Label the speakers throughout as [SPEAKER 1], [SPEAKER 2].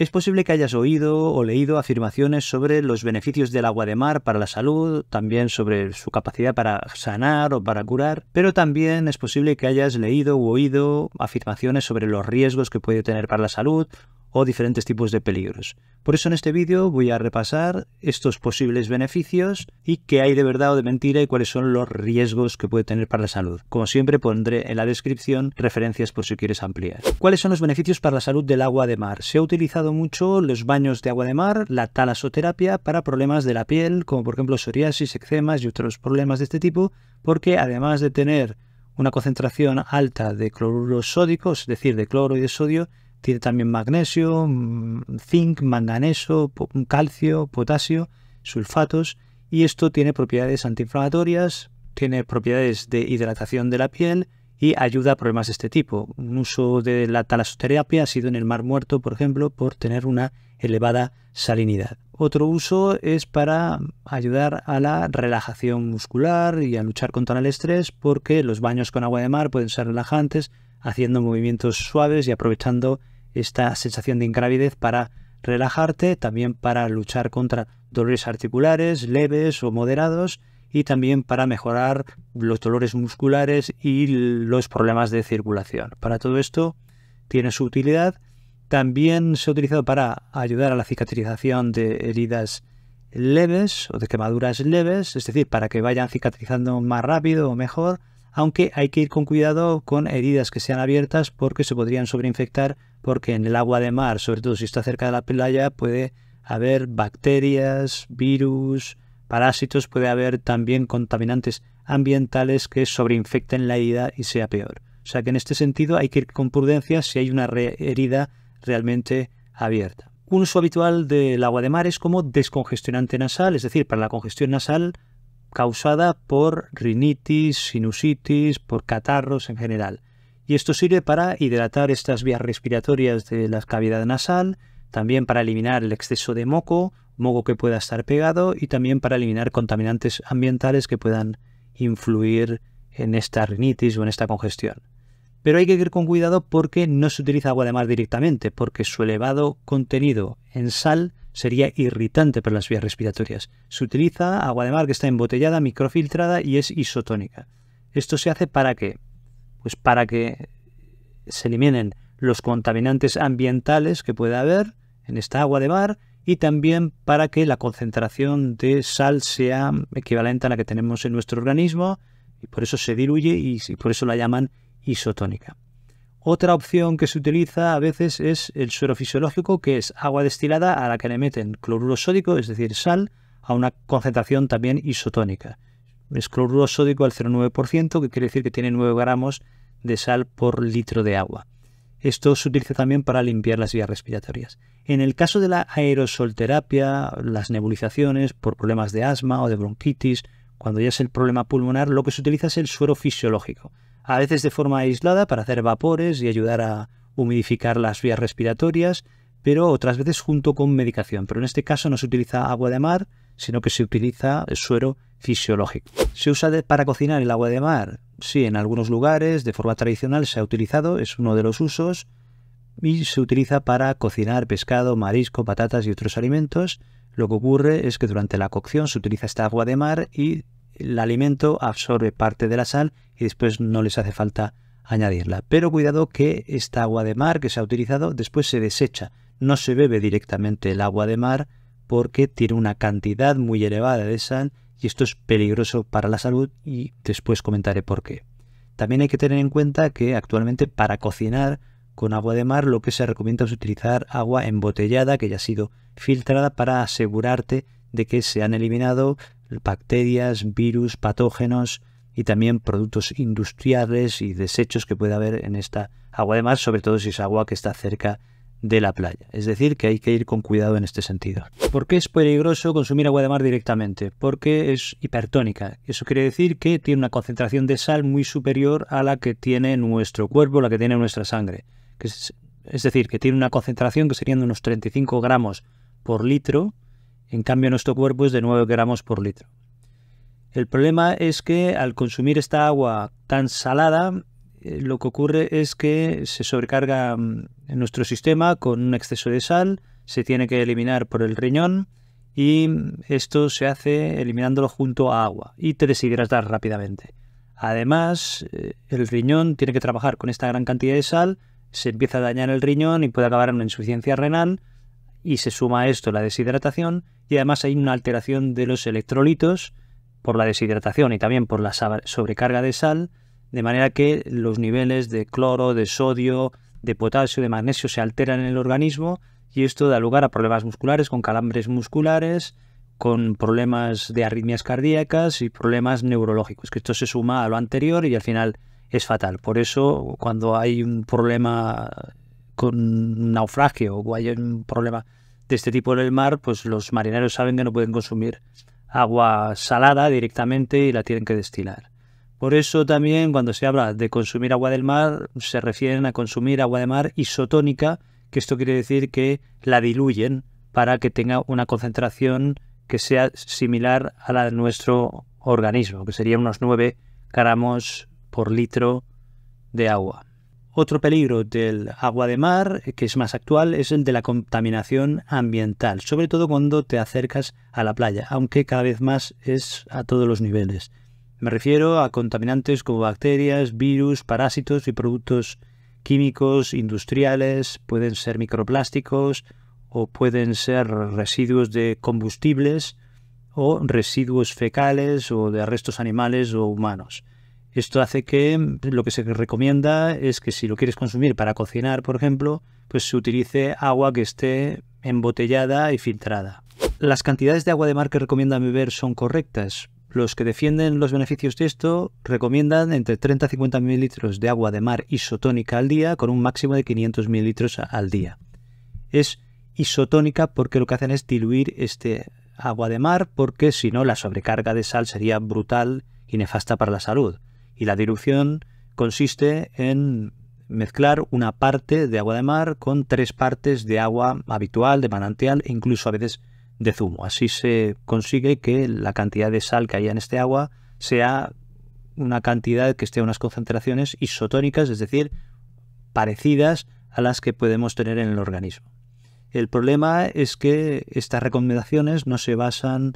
[SPEAKER 1] Es posible que hayas oído o leído afirmaciones sobre los beneficios del agua de mar para la salud, también sobre su capacidad para sanar o para curar, pero también es posible que hayas leído u oído afirmaciones sobre los riesgos que puede tener para la salud o diferentes tipos de peligros. Por eso en este vídeo voy a repasar estos posibles beneficios y qué hay de verdad o de mentira y cuáles son los riesgos que puede tener para la salud. Como siempre pondré en la descripción referencias por si quieres ampliar. ¿Cuáles son los beneficios para la salud del agua de mar? Se ha utilizado mucho los baños de agua de mar, la talasoterapia para problemas de la piel, como por ejemplo psoriasis, eczemas y otros problemas de este tipo, porque además de tener una concentración alta de cloruros sódicos es decir, de cloro y de sodio, tiene también magnesio, mm, zinc, manganeso, calcio, potasio, sulfatos y esto tiene propiedades antiinflamatorias, tiene propiedades de hidratación de la piel y ayuda a problemas de este tipo. Un uso de la talasoterapia ha sido en el Mar Muerto, por ejemplo, por tener una elevada salinidad. Otro uso es para ayudar a la relajación muscular y a luchar contra el estrés porque los baños con agua de mar pueden ser relajantes, haciendo movimientos suaves y aprovechando esta sensación de ingravidez para relajarte, también para luchar contra dolores articulares leves o moderados y también para mejorar los dolores musculares y los problemas de circulación. Para todo esto tiene su utilidad. También se ha utilizado para ayudar a la cicatrización de heridas leves o de quemaduras leves, es decir, para que vayan cicatrizando más rápido o mejor aunque hay que ir con cuidado con heridas que sean abiertas porque se podrían sobreinfectar, porque en el agua de mar, sobre todo si está cerca de la playa, puede haber bacterias, virus, parásitos, puede haber también contaminantes ambientales que sobreinfecten la herida y sea peor. O sea que en este sentido hay que ir con prudencia si hay una herida realmente abierta. Un uso habitual del agua de mar es como descongestionante nasal, es decir, para la congestión nasal causada por rinitis, sinusitis, por catarros en general. Y esto sirve para hidratar estas vías respiratorias de la cavidad nasal, también para eliminar el exceso de moco, moco que pueda estar pegado y también para eliminar contaminantes ambientales que puedan influir en esta rinitis o en esta congestión. Pero hay que ir con cuidado porque no se utiliza agua de mar directamente, porque su elevado contenido en sal sería irritante para las vías respiratorias. Se utiliza agua de mar que está embotellada, microfiltrada y es isotónica. ¿Esto se hace para qué? Pues para que se eliminen los contaminantes ambientales que pueda haber en esta agua de mar y también para que la concentración de sal sea equivalente a la que tenemos en nuestro organismo y por eso se diluye y por eso la llaman isotónica. Otra opción que se utiliza a veces es el suero fisiológico, que es agua destilada a la que le meten cloruro sódico, es decir, sal, a una concentración también isotónica. Es cloruro sódico al 0,9%, que quiere decir que tiene 9 gramos de sal por litro de agua. Esto se utiliza también para limpiar las vías respiratorias. En el caso de la aerosolterapia, las nebulizaciones por problemas de asma o de bronquitis, cuando ya es el problema pulmonar, lo que se utiliza es el suero fisiológico a veces de forma aislada para hacer vapores y ayudar a humidificar las vías respiratorias, pero otras veces junto con medicación. Pero en este caso no se utiliza agua de mar, sino que se utiliza el suero fisiológico. ¿Se usa para cocinar el agua de mar? Sí, en algunos lugares de forma tradicional se ha utilizado, es uno de los usos, y se utiliza para cocinar pescado, marisco, patatas y otros alimentos. Lo que ocurre es que durante la cocción se utiliza esta agua de mar y el alimento absorbe parte de la sal y después no les hace falta añadirla. Pero cuidado que esta agua de mar que se ha utilizado después se desecha. No se bebe directamente el agua de mar porque tiene una cantidad muy elevada de sal y esto es peligroso para la salud y después comentaré por qué. También hay que tener en cuenta que actualmente para cocinar con agua de mar lo que se recomienda es utilizar agua embotellada que ya ha sido filtrada para asegurarte de que se han eliminado bacterias, virus, patógenos y también productos industriales y desechos que puede haber en esta agua de mar, sobre todo si es agua que está cerca de la playa. Es decir, que hay que ir con cuidado en este sentido. ¿Por qué es peligroso consumir agua de mar directamente? Porque es hipertónica. Eso quiere decir que tiene una concentración de sal muy superior a la que tiene nuestro cuerpo, la que tiene nuestra sangre. es, decir, que tiene una concentración que serían de unos 35 gramos por litro en cambio, nuestro cuerpo es de 9 gramos por litro. El problema es que al consumir esta agua tan salada, eh, lo que ocurre es que se sobrecarga mm, nuestro sistema con un exceso de sal, se tiene que eliminar por el riñón y mm, esto se hace eliminándolo junto a agua y te deshidratas rápidamente. Además, eh, el riñón tiene que trabajar con esta gran cantidad de sal, se empieza a dañar el riñón y puede acabar en una insuficiencia renal y se suma a esto la deshidratación y además hay una alteración de los electrolitos por la deshidratación y también por la sobrecarga de sal, de manera que los niveles de cloro, de sodio, de potasio, de magnesio se alteran en el organismo y esto da lugar a problemas musculares, con calambres musculares, con problemas de arritmias cardíacas y problemas neurológicos, que esto se suma a lo anterior y al final es fatal. Por eso cuando hay un problema con un naufragio o hay un problema de este tipo en el mar, pues los marineros saben que no pueden consumir agua salada directamente y la tienen que destilar. Por eso también cuando se habla de consumir agua del mar, se refieren a consumir agua de mar isotónica, que esto quiere decir que la diluyen para que tenga una concentración que sea similar a la de nuestro organismo, que serían unos 9 gramos por litro de agua. Otro peligro del agua de mar, eh, que es más actual, es el de la contaminación ambiental, sobre todo cuando te acercas a la playa, aunque cada vez más es a todos los niveles. Me refiero a contaminantes como bacterias, virus, parásitos y productos químicos industriales, pueden ser microplásticos o pueden ser residuos de combustibles o residuos fecales o de restos animales o humanos. Esto hace que mm, lo que se recomienda es que si lo quieres consumir para cocinar, por ejemplo, pues se utilice agua que esté embotellada y filtrada. Las cantidades de agua de mar que recomiendan beber son correctas. Los que defienden los beneficios de esto recomiendan entre 30 y 50 mililitros de agua de mar isotónica al día con un máximo de 500 mililitros al día. Es isotónica porque lo que hacen es diluir este agua de mar porque si no la sobrecarga de sal sería brutal y nefasta para la salud. Y la dilución consiste en mezclar una parte de agua de mar con tres partes de agua habitual, de manantial e incluso a veces de zumo. Así se consigue que la cantidad de sal que haya en este agua sea una cantidad que esté a unas concentraciones isotónicas, es decir, parecidas a las que podemos tener en el organismo. El problema es que estas recomendaciones no se basan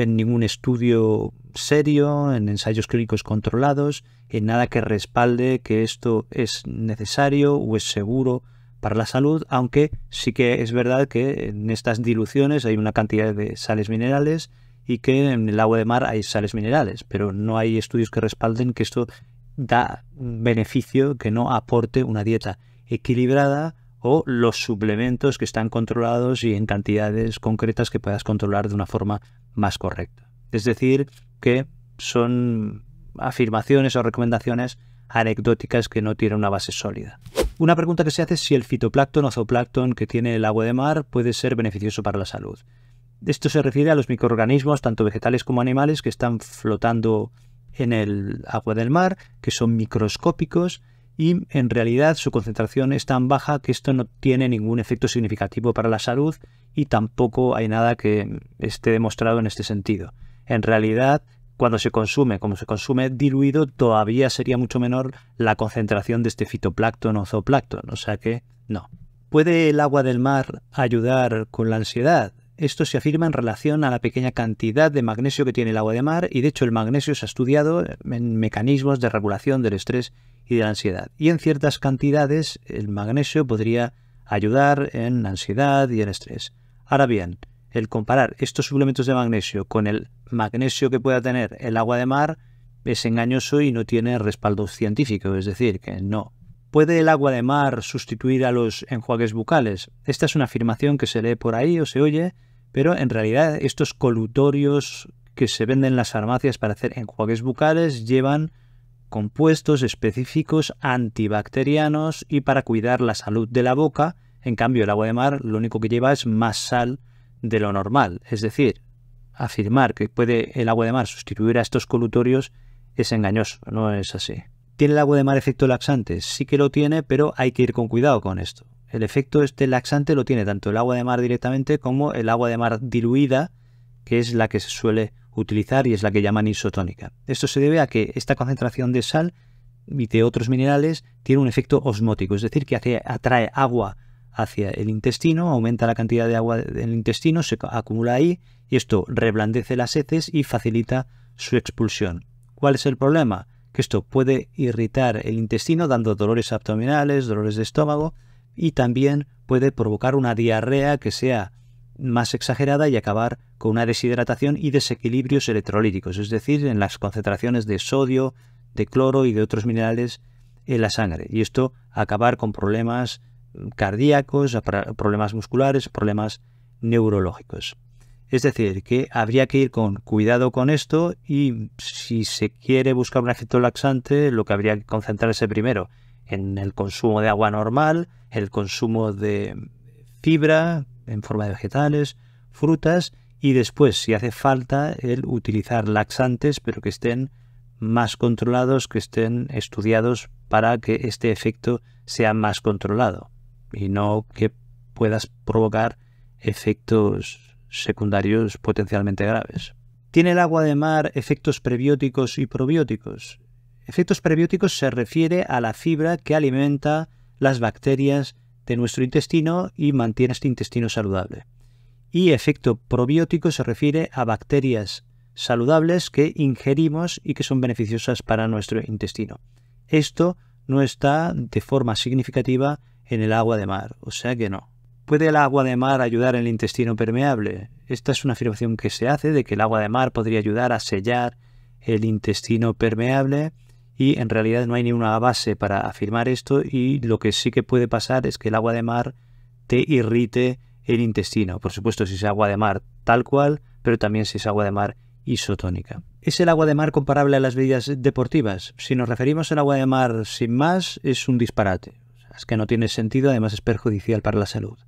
[SPEAKER 1] en ningún estudio serio, en ensayos clínicos controlados, en nada que respalde que esto es necesario o es seguro para la salud, aunque sí que es verdad que en estas diluciones hay una cantidad de sales minerales y que en el agua de mar hay sales minerales, pero no hay estudios que respalden que esto da beneficio que no aporte una dieta equilibrada o los suplementos que están controlados y en cantidades concretas que puedas controlar de una forma más correcto. Es decir, que son afirmaciones o recomendaciones anecdóticas que no tienen una base sólida. Una pregunta que se hace es si el fitoplancton o zooplancton que tiene el agua de mar puede ser beneficioso para la salud. Esto se refiere a los microorganismos, tanto vegetales como animales, que están flotando en el agua del mar, que son microscópicos y en realidad su concentración es tan baja que esto no tiene ningún efecto significativo para la salud y tampoco hay nada que esté demostrado en este sentido. En realidad, cuando se consume, como se consume diluido, todavía sería mucho menor la concentración de este fitoplancton o zooplancton, o sea que no. ¿Puede el agua del mar ayudar con la ansiedad? Esto se afirma en relación a la pequeña cantidad de magnesio que tiene el agua de mar y de hecho el magnesio se ha estudiado en mecanismos de regulación del estrés y de la ansiedad. Y en ciertas cantidades el magnesio podría ayudar en la ansiedad y en estrés. Ahora bien, el comparar estos suplementos de magnesio con el magnesio que pueda tener el agua de mar es engañoso y no tiene respaldo científico, es decir, que no ¿Puede el agua de mar sustituir a los enjuagues bucales? Esta es una afirmación que se lee por ahí o se oye, pero en realidad estos colutorios que se venden en las farmacias para hacer enjuagues bucales llevan compuestos específicos antibacterianos y para cuidar la salud de la boca. En cambio, el agua de mar lo único que lleva es más sal de lo normal. Es decir, afirmar que puede el agua de mar sustituir a estos colutorios es engañoso, no es así. ¿Tiene el agua de mar efecto laxante? Sí que lo tiene, pero hay que ir con cuidado con esto. El efecto este laxante lo tiene tanto el agua de mar directamente como el agua de mar diluida, que es la que se suele utilizar y es la que llaman isotónica. Esto se debe a que esta concentración de sal y de otros minerales tiene un efecto osmótico, es decir, que atrae agua hacia el intestino, aumenta la cantidad de agua del intestino, se acumula ahí y esto reblandece las heces y facilita su expulsión. ¿Cuál es el problema? que esto puede irritar el intestino dando dolores abdominales, dolores de estómago y también puede provocar una diarrea que sea más exagerada y acabar con una deshidratación y desequilibrios electrolíticos, es decir, en las concentraciones de sodio, de cloro y de otros minerales en la sangre. Y esto acabar con problemas cardíacos, problemas musculares, problemas neurológicos. Es decir, que habría que ir con cuidado con esto y si se quiere buscar un efecto laxante, lo que habría que concentrarse primero en el consumo de agua normal, el consumo de fibra en forma de vegetales, frutas y después, si hace falta, el utilizar laxantes, pero que estén más controlados, que estén estudiados para que este efecto sea más controlado y no que puedas provocar efectos secundarios potencialmente graves. Tiene el agua de mar efectos prebióticos y probióticos. Efectos prebióticos se refiere a la fibra que alimenta las bacterias de nuestro intestino y mantiene este intestino saludable. Y efecto probiótico se refiere a bacterias saludables que ingerimos y que son beneficiosas para nuestro intestino. Esto no está de forma significativa en el agua de mar, o sea que no. ¿Puede el agua de mar ayudar en el intestino permeable? Esta es una afirmación que se hace de que el agua de mar podría ayudar a sellar el intestino permeable y en realidad no hay ninguna base para afirmar esto y lo que sí que puede pasar es que el agua de mar te irrite el intestino. Por supuesto, si es agua de mar tal cual, pero también si es agua de mar isotónica. ¿Es el agua de mar comparable a las bebidas deportivas? Si nos referimos al agua de mar sin más, es un disparate. Es que no tiene sentido, además es perjudicial para la salud.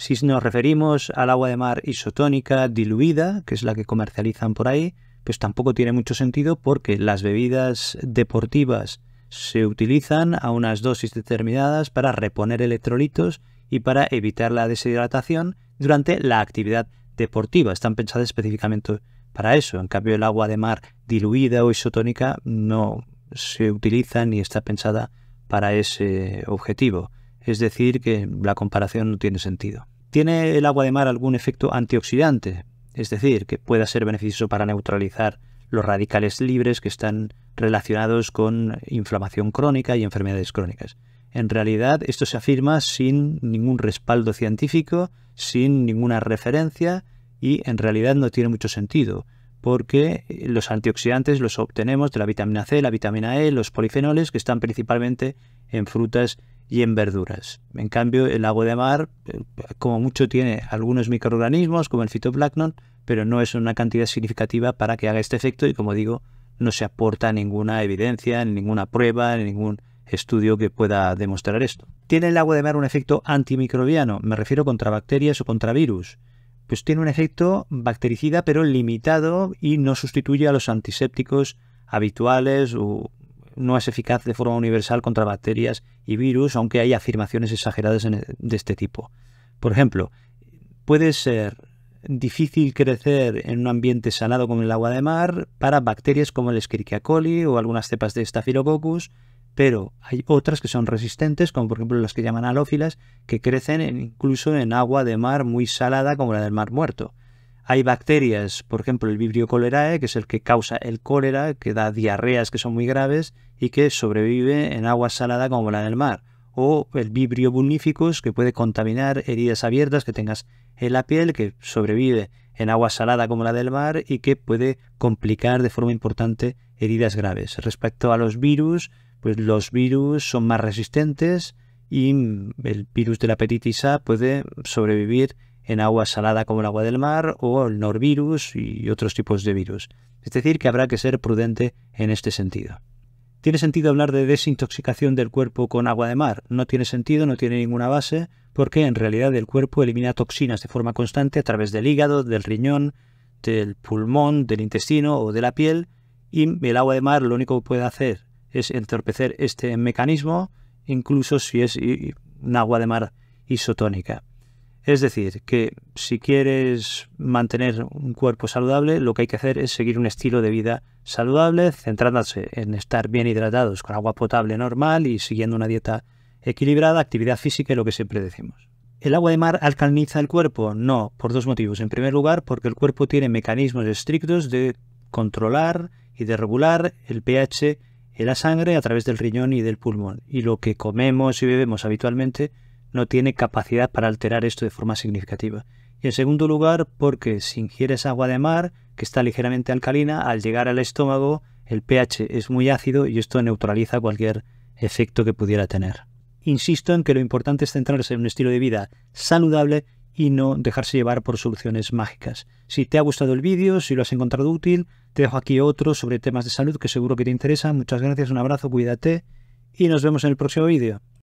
[SPEAKER 1] Si nos referimos al agua de mar isotónica diluida, que es la que comercializan por ahí, pues tampoco tiene mucho sentido porque las bebidas deportivas se utilizan a unas dosis determinadas para reponer electrolitos y para evitar la deshidratación durante la actividad deportiva. Están pensadas específicamente para eso. En cambio, el agua de mar diluida o isotónica no se utiliza ni está pensada para ese objetivo es decir, que la comparación no tiene sentido. ¿Tiene el agua de mar algún efecto antioxidante? Es decir, que pueda ser beneficioso para neutralizar los radicales libres que están relacionados con inflamación crónica y enfermedades crónicas. En realidad, esto se afirma sin ningún respaldo científico, sin ninguna referencia y en realidad no tiene mucho sentido, porque los antioxidantes los obtenemos de la vitamina C, la vitamina E, los polifenoles que están principalmente en frutas y en verduras. En cambio, el agua de mar, eh, como mucho, tiene algunos microorganismos como el fitoplancton, pero no es una cantidad significativa para que haga este efecto y, como digo, no se aporta ninguna evidencia, ninguna prueba, ningún estudio que pueda demostrar esto. ¿Tiene el agua de mar un efecto antimicrobiano? Me refiero contra bacterias o contra virus. Pues tiene un efecto bactericida pero limitado y no sustituye a los antisépticos habituales o no es eficaz de forma universal contra bacterias y virus, aunque hay afirmaciones exageradas de este tipo. Por ejemplo, puede ser difícil crecer en un ambiente salado como el agua de mar para bacterias como el Escherichia coli o algunas cepas de Staphylococcus, pero hay otras que son resistentes, como por ejemplo las que llaman halófilas, que crecen incluso en agua de mar muy salada como la del mar muerto. Hay bacterias, por ejemplo el Vibrio cholerae, que es el que causa el cólera, que da diarreas que son muy graves, y que sobrevive en agua salada como la del mar, o el Vibrio vulnificus que puede contaminar heridas abiertas que tengas en la piel, que sobrevive en agua salada como la del mar y que puede complicar de forma importante heridas graves. Respecto a los virus, pues los virus son más resistentes y el virus de la hepatitis A puede sobrevivir en agua salada como el agua del mar o el norvirus y otros tipos de virus. Es decir, que habrá que ser prudente en este sentido. ¿Tiene sentido hablar de desintoxicación del cuerpo con agua de mar? No tiene sentido, no tiene ninguna base, porque en realidad el cuerpo elimina toxinas de forma constante a través del hígado, del riñón, del pulmón, del intestino o de la piel, y el agua de mar lo único que puede hacer es entorpecer este mecanismo, incluso si es un agua de mar isotónica. Es decir, que si quieres mantener un cuerpo saludable, lo que hay que hacer es seguir un estilo de vida saludable, centrándose en estar bien hidratados con agua potable normal y siguiendo una dieta equilibrada, actividad física y lo que siempre decimos. ¿El agua de mar alcaliniza el cuerpo? No, por dos motivos. En primer lugar, porque el cuerpo tiene mecanismos estrictos de controlar y de regular el pH en la sangre a través del riñón y del pulmón. Y lo que comemos y bebemos habitualmente no tiene capacidad para alterar esto de forma significativa. Y en segundo lugar, porque si ingieres agua de mar, que está ligeramente alcalina, al llegar al estómago, el pH es muy ácido y esto neutraliza cualquier efecto que pudiera tener. Insisto en que lo importante es centrarse en un estilo de vida saludable y no dejarse llevar por soluciones mágicas. Si te ha gustado el vídeo, si lo has encontrado útil, te dejo aquí otro sobre temas de salud que seguro que te interesan. Muchas gracias, un abrazo, cuídate y nos vemos en el próximo vídeo.